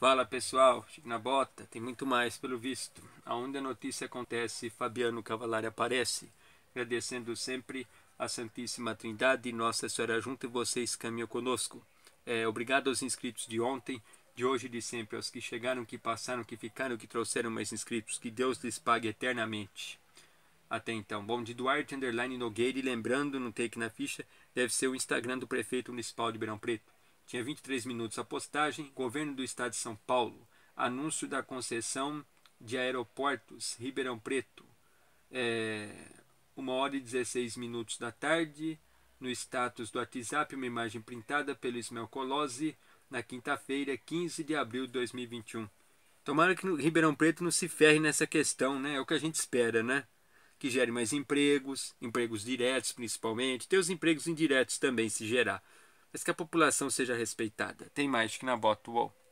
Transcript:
Fala pessoal, Chico na bota, tem muito mais pelo visto. Aonde a notícia acontece, Fabiano Cavalari aparece. Agradecendo sempre a Santíssima Trindade, Nossa Senhora junto e vocês caminham conosco. É, obrigado aos inscritos de ontem, de hoje e de sempre, aos que chegaram, que passaram, que ficaram, que trouxeram mais inscritos. Que Deus lhes pague eternamente. Até então. Bom, de Duarte Underline Nogueira, e lembrando, no take na ficha, deve ser o Instagram do prefeito municipal de Beirão Preto. Tinha 23 minutos a postagem. Governo do Estado de São Paulo. Anúncio da concessão de aeroportos Ribeirão Preto. É, 1 hora e 16 minutos da tarde. No status do WhatsApp, uma imagem printada pelo Ismael Colose na quinta-feira, 15 de abril de 2021. Tomara que o Ribeirão Preto não se ferre nessa questão, né? É o que a gente espera, né? Que gere mais empregos, empregos diretos principalmente, tem os empregos indiretos também se gerar mas que a população seja respeitada. Tem mais que na bota UOL.